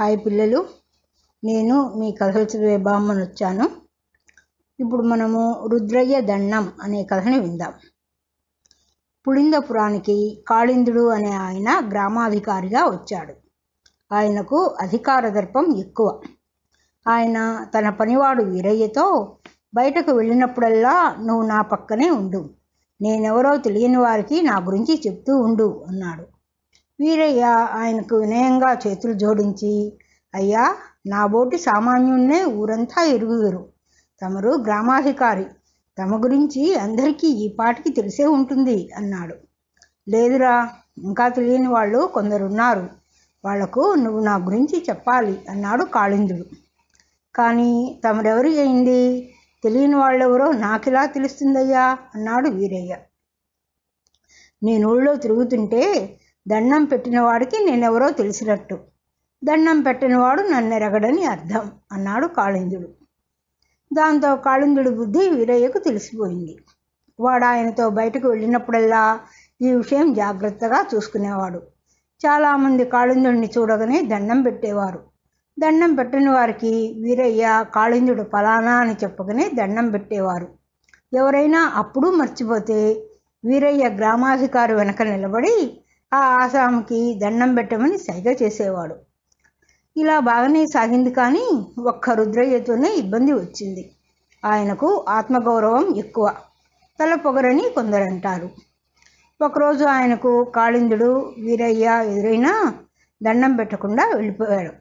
hi పిల్లలు నేను మీ చదివే బామ్మను వచ్చాను ఇప్పుడు మనము రుద్రయ్య దండం అనే కథని విందాం పుళిందపురానికి కాళిందుడు అనే ఆయన గ్రామాధికారిగా వచ్చాడు ఆయనకు అధికార దర్పం ఎక్కువ ఆయన తన పనివాడు వీరయ్యతో బయటకు వెళ్ళినప్పుడల్లా నువ్వు నా పక్కనే ఉండు నేనెవరో తెలియని వారికి నా గురించి చెప్తూ ఉండు అన్నాడు వీరయ్య ఆయనకు వినయంగా చేతులు జోడించి అయ్యా నా బోటి సామాన్యుణ్ణే ఊరంతా ఎరుగుదురు తమరు గ్రామాధికారి తమ గురించి అందరికీ ఈ పాటికి తెలిసే ఉంటుంది అన్నాడు లేదురా ఇంకా తెలియని వాళ్ళు కొందరున్నారు వాళ్లకు నువ్వు నా గురించి చెప్పాలి అన్నాడు కాళిందుడు కానీ తమరెవరి అయింది తెలియని వాళ్ళెవరో నాకిలా తెలుస్తుందయ్యా అన్నాడు వీరయ్య నేను ఊళ్ళో తిరుగుతుంటే దండం పెట్టినవాడికి నేనెవరో తెలిసినట్టు దండం పెట్టినవాడు నన్నెరగడని అర్థం అన్నాడు కాళిందుడు దాంతో కాళిందుడి బుద్ధి వీరయ్యకు తెలిసిపోయింది వాడు ఆయనతో బయటకు వెళ్ళినప్పుడల్లా ఈ విషయం జాగ్రత్తగా చూసుకునేవాడు చాలామంది కాళిందుడిని చూడగానే దండం పెట్టేవారు దండం పెట్టని వారికి వీరయ్య కాళిందుడు ఫలానా అని చెప్పగానే దండం పెట్టేవారు ఎవరైనా అప్పుడు మర్చిపోతే వీరయ్య గ్రామాధికారి వెనక నిలబడి ఆ ఆసాముకి దండం పెట్టమని సైగ చేసేవాడు ఇలా బాగానే సాగింది కానీ ఒక్క రుద్రయ్యతోనే ఇబ్బంది వచ్చింది ఆయనకు ఆత్మగౌరవం ఎక్కువ తల పొగరని కొందరంటారు ఒకరోజు ఆయనకు కాళిందుడు వీరయ్య ఎదురైనా దండం పెట్టకుండా వెళ్ళిపోయాడు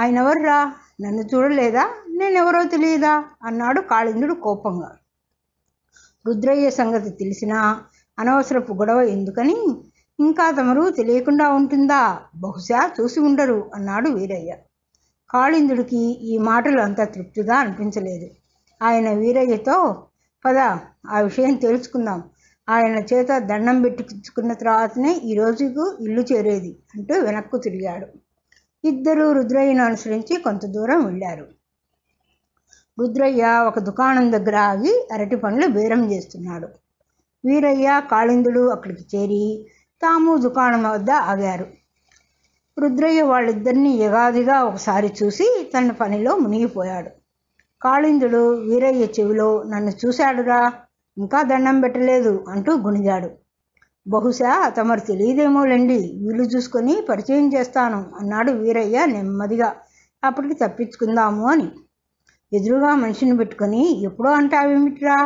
ఆయన ఎవర్రా నన్ను చూడలేదా నేనెవరో తెలియదా అన్నాడు కాళిందుడు కోపంగా రుద్రయ్య సంగతి తెలిసినా అనవసరపు గొడవ ఎందుకని ఇంకా తమరు తెలియకుండా ఉంటుందా బహుశా చూసి ఉండరు అన్నాడు వీరయ్య కాళిందుడికి ఈ మాటలు అంత తృప్తిగా అనిపించలేదు ఆయన వీరయ్యతో పద ఆ విషయం తెలుసుకుందాం ఆయన చేత దండం పెట్టించుకున్న తర్వాతనే ఈ రోజుకు ఇల్లు చేరేది అంటూ వెనక్కు తిరిగాడు ఇద్దరూ రుద్రయ్యను అనుసరించి కొంత దూరం వెళ్ళారు రుద్రయ్య ఒక దుకాణం దగ్గర ఆగి అరటి పండ్లు బేరం చేస్తున్నాడు వీరయ్య కాళిందుడు అక్కడికి చేరి తాము దుకాణం వద్ద ఆగారు రుద్రయ్య వాళ్ళిద్దరినీ యగాదిగా ఒకసారి చూసి తన పనిలో మునిగిపోయాడు కాళిందుడు వీరయ్య చెవిలో నన్ను చూశాడురా ఇంకా దండం పెట్టలేదు అంటూ గుణిగాడు బహుశా తమరు తెలియదేమోలేండి వీలు చూసుకొని పరిచయం చేస్తాను అన్నాడు వీరయ్య నెమ్మదిగా అప్పటికి తప్పించుకుందాము అని ఎదురుగా మనిషిని పెట్టుకొని ఎప్పుడో అంటావేమిట్రా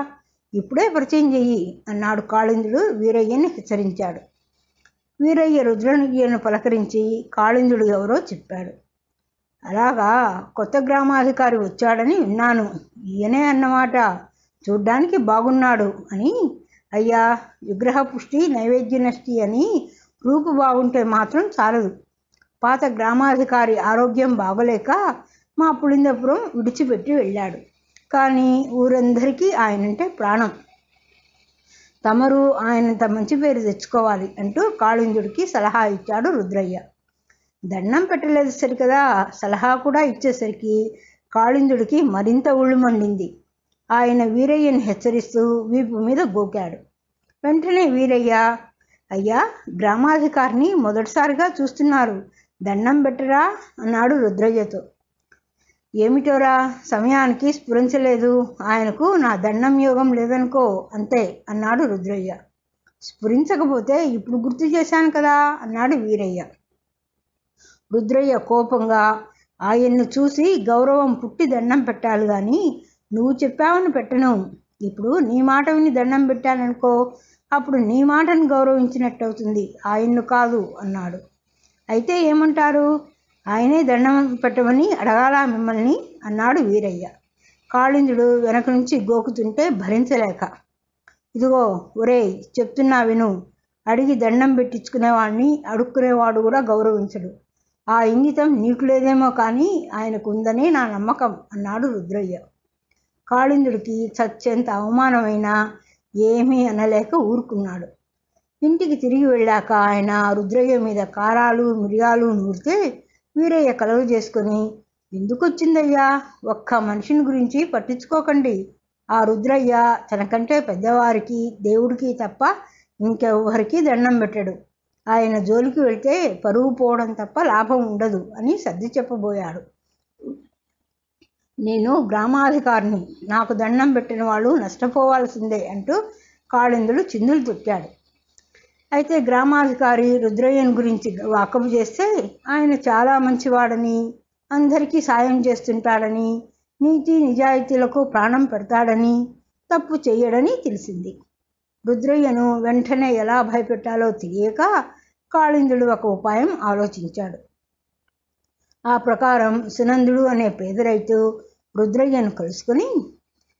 ఇప్పుడే పరిచయం చెయ్యి అన్నాడు కాళిందుడు వీరయ్యని హెచ్చరించాడు వీరయ్య రుద్రనయ్యను పలకరించి కాళిందుడు ఎవరో చెప్పాడు అలాగా కొత్త గ్రామాధికారి వచ్చాడని విన్నాను ఈయనే అన్నమాట చూడ్డానికి బాగున్నాడు అని అయ్యా విగ్రహ పుష్టి నైవేద్య నష్టి అని రూపు బాగుంటే మాత్రం చాలదు పాత గ్రామాధికారి ఆరోగ్యం బాగలేక మా పులిందపురం విడిచిపెట్టి వెళ్ళాడు కానీ ఊరందరికీ ఆయన అంటే ప్రాణం తమరు ఆయనంత మంచి పేరు తెచ్చుకోవాలి అంటూ కాళిందుడికి సలహా ఇచ్చాడు రుద్రయ్య దండం పెట్టలేదు సరి కదా సలహా కూడా ఇచ్చేసరికి కాళిందుడికి మరింత ఉళ్ళు మండింది ఆయన వీరయ్యని హెచ్చరిస్తూ వీపు మీద గోకాడు వెంటనే వీరయ్య అయ్యా గ్రామాధికారిని మొదటిసారిగా చూస్తున్నారు దండం పెట్టరా అన్నాడు రుద్రయ్యతో ఏమిటోరా సమయానికి స్ఫురించలేదు ఆయనకు నా దండం యోగం లేదనుకో అంతే అన్నాడు రుద్రయ్య స్ఫురించకపోతే ఇప్పుడు గుర్తు చేశాను కదా అన్నాడు వీరయ్య రుద్రయ్య కోపంగా ఆయన్ను చూసి గౌరవం పుట్టి దండం పెట్టాలి కానీ నువ్వు చెప్పావని పెట్టను ఇప్పుడు నీ మాట విని దండం పెట్టాననుకో అప్పుడు నీ మాటను గౌరవించినట్టు అవుతుంది ఆయన్ను కాదు అన్నాడు అయితే ఏమంటారు ఆయనే దండం పెట్టమని అడగాల మిమ్మల్ని అన్నాడు వీరయ్య కాళిందుడు వెనక నుంచి గోకుతుంటే భరించలేక ఇదిగో ఒరే చెప్తున్నా విను అడిగి దండం పెట్టించుకునేవాడిని అడుక్కునేవాడు కూడా గౌరవించడు ఆ ఇంగితం నీకు లేదేమో కానీ ఆయనకు నా నమ్మకం అన్నాడు రుద్రయ్య కాళిందుడికి చచ్చేంత అవమానమైనా ఏమీ అనలేక ఊరుకున్నాడు ఇంటికి తిరిగి వెళ్ళాక ఆయన రుద్రయ్య మీద కారాలు మిరియాలు నూరితే వీరయ్య కలలు చేసుకుని ఎందుకు వచ్చిందయ్యా ఒక్క మనిషిని గురించి పట్టించుకోకండి ఆ రుద్రయ్య తనకంటే పెద్దవారికి దేవుడికి తప్ప ఇంకెవ్వరికి దండం పెట్టాడు ఆయన జోలికి వెళ్తే పరువు పోవడం తప్ప లాభం ఉండదు అని సర్ది చెప్పబోయాడు నేను గ్రామాధికారిని నాకు దండం పెట్టిన వాళ్ళు నష్టపోవాల్సిందే అంటూ కాళిందుడు చిందులు తొక్కాడు అయితే గ్రామాధికారి రుద్రయ్యన్ గురించి వాకపు చేస్తే ఆయన చాలా మంచివాడని అందరికీ సాయం చేస్తుంటాడని నీతి నిజాయితీలకు ప్రాణం పెడతాడని తప్పు చేయడని తెలిసింది రుద్రయ్యను వెంటనే ఎలా భయపెట్టాలో తెలియక కాళిందుడు ఒక ఉపాయం ఆలోచించాడు ఆ ప్రకారం సునందుడు అనే పేదరైతు రుద్రయ్యను కలుసుకొని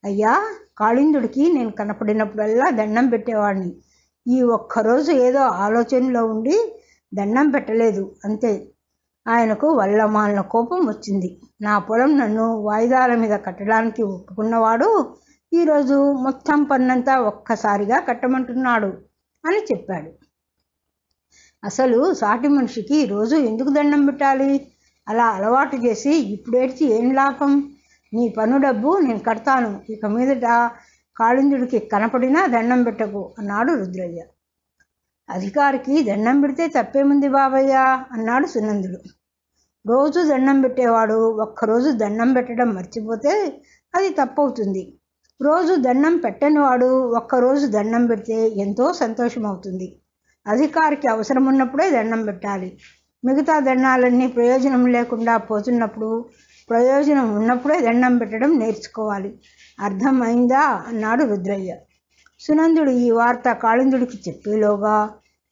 అయ్యా కాళిందుడికి నేను కనపడినప్పుడల్లా దండం పెట్టేవాడిని ఈ ఒక్కరోజు ఏదో ఆలోచనలో ఉండి దండం పెట్టలేదు అంతే ఆయనకు వల్లమాలిన కోపం వచ్చింది నా పొలం నన్ను వాయిదాల మీద కట్టడానికి ఒప్పుకున్నవాడు ఈరోజు మొత్తం పన్నంతా ఒక్కసారిగా కట్టమంటున్నాడు అని చెప్పాడు అసలు సాటి మనిషికి రోజు ఎందుకు దండం పెట్టాలి అలా అలవాటు చేసి ఇప్పుడేడ్చి ఏం లాభం నీ పన్ను డబ్బు నేను కడతాను ఇక మీదట కాళింద్రుడికి కనపడినా దండం పెట్టకు అన్నాడు రుద్రయ్య అధికారికి దండం పెడితే తప్పేముంది బాబయ్య అన్నాడు సునందుడు రోజు దండం పెట్టేవాడు ఒక్కరోజు దండం పెట్టడం మర్చిపోతే అది తప్పవుతుంది రోజు దండం పెట్టని వాడు ఒక్కరోజు దండం పెడితే ఎంతో సంతోషం అవుతుంది అధికారికి అవసరం ఉన్నప్పుడే దండం పెట్టాలి మిగతా దండాలన్నీ ప్రయోజనం లేకుండా పోతున్నప్పుడు ప్రయోజనం ఉన్నప్పుడే దండం పెట్టడం నేర్చుకోవాలి అర్థమైందా అన్నాడు రుద్రయ్య సునందుడు ఈ వార్త కాళిందుడికి చెప్పేలోగా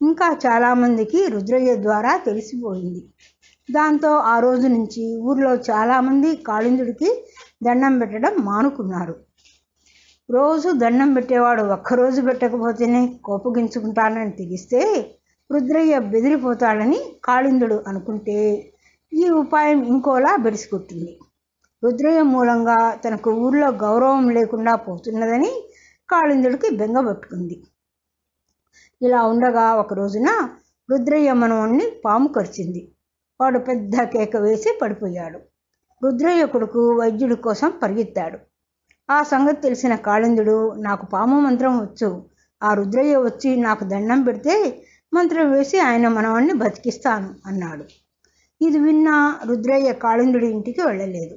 ఇంకా చాలామందికి రుద్రయ్య ద్వారా తెలిసిపోయింది దాంతో ఆ రోజు నుంచి ఊర్లో చాలామంది కాళిందుడికి దండం పెట్టడం మానుకున్నారు రోజు దండం పెట్టేవాడు ఒక్కరోజు పెట్టకపోతేనే కోపగించుకుంటానని తెలిస్తే రుద్రయ్య బెదిరిపోతాడని కాళిందుడు అనుకుంటే ఈ ఉపాయం ఇంకోలా బెరుసుకుంటుంది రుద్రయ్య మూలంగా తనకు ఊళ్ళో గౌరవం లేకుండా పోతున్నదని కాళిందుడికి బెంగబట్టుకుంది ఇలా ఉండగా ఒక రోజున రుద్రయ్య మనవణ్ణి పాము కరిచింది వాడు పెద్ద కేక వేసి పడిపోయాడు రుద్రయ్య కొడుకు వైద్యుడి కోసం పరిగెత్తాడు ఆ సంగతి తెలిసిన కాళిందుడు నాకు పాము మంత్రం వచ్చు ఆ రుద్రయ్య వచ్చి నాకు దండం పెడితే మంత్రం వేసి ఆయన మనవాణ్ణి బతికిస్తాను అన్నాడు ఇది విన్న రుద్రయ్య కాళిందుడి ఇంటికి వెళ్ళలేదు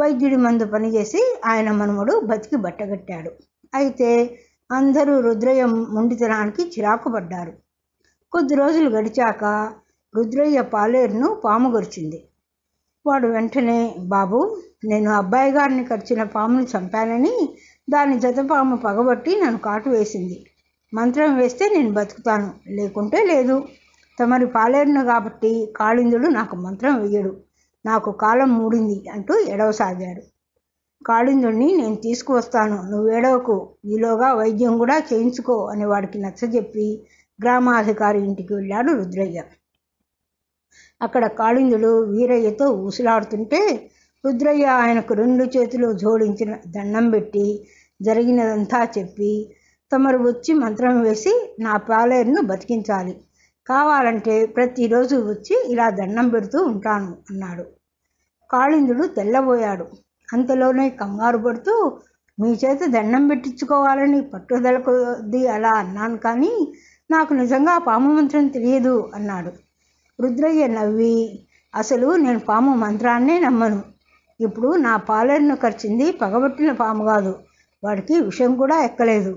వైద్యుడి మందు పనిచేసి ఆయన మనుమడు బతికి బట్టగట్టాడు అయితే అందరూ రుద్రయ్య మొండితనానికి చిరాకు పడ్డారు కొద్ది రోజులు గడిచాక రుద్రయ్య పాలేరును పాముగొరిచింది వాడు వెంటనే బాబు నేను అబ్బాయి గారిని ఖర్చిన పామును చంపానని దాని జత పాము పగబట్టి నన్ను కాటు వేసింది మంత్రం వేస్తే నేను బతుకుతాను లేకుంటే లేదు తమరు పాలేరును కాబట్టి కాళిందుడు నాకు మంత్రం వేయడు నాకు కాలం మూడింది అంటూ ఎడవసాగాడు కాళిందుడిని నేను తీసుకువస్తాను నువ్వేడవకు ఈలోగా వైద్యం కూడా చేయించుకో అని వాడికి నచ్చజెప్పి గ్రామాధికారి ఇంటికి వెళ్ళాడు రుద్రయ్య అక్కడ కాళిందుడు వీరయ్యతో ఉసిలాడుతుంటే రుద్రయ్య ఆయనకు రెండు చేతులు జోడించిన దండం పెట్టి జరిగినదంతా చెప్పి తమరు వచ్చి మంత్రం వేసి నా పాలేరును బతికించాలి కావాలంటే ప్రతిరోజు వచ్చి ఇలా దండం పెడుతూ ఉంటాను అన్నాడు కాళిందుడు తెల్లబోయాడు అంతలోనే కంగారు పడుతూ మీ చేత దండం పెట్టించుకోవాలని పట్టుదల అలా అన్నాను కానీ నాకు నిజంగా పాము మంత్రం తెలియదు అన్నాడు రుద్రయ్య నవ్వి అసలు నేను పాము మంత్రాన్నే నమ్మను ఇప్పుడు నా పాలెర్ను ఖర్చింది పగబట్టిన పాము కాదు వాడికి విషయం కూడా ఎక్కలేదు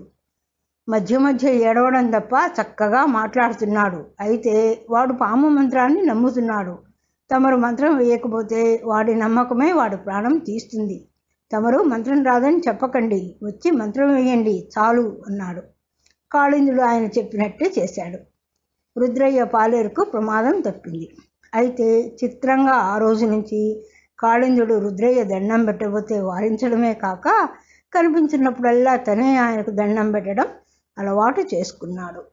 మధ్య మధ్య ఏడవడం తప్ప చక్కగా మాట్లాడుతున్నాడు అయితే వాడు పాము మంత్రాన్ని నమ్ముతున్నాడు తమరు మంత్రం వేయకపోతే వాడి నమ్మకమే వాడి ప్రాణం తీస్తుంది తమరు మంత్రం రాదని చెప్పకండి వచ్చి మంత్రం వేయండి చాలు అన్నాడు కాళిందుడు ఆయన చెప్పినట్టే చేశాడు రుద్రయ్య పాలేరుకు ప్రమాదం తప్పింది అయితే చిత్రంగా ఆ రోజు నుంచి కాళిందుడు రుద్రయ్య దండం పెట్టబోతే వారించడమే కాక కనిపించినప్పుడల్లా తనే ఆయనకు దండం పెట్టడం అలవాటు చేసుకున్నాడు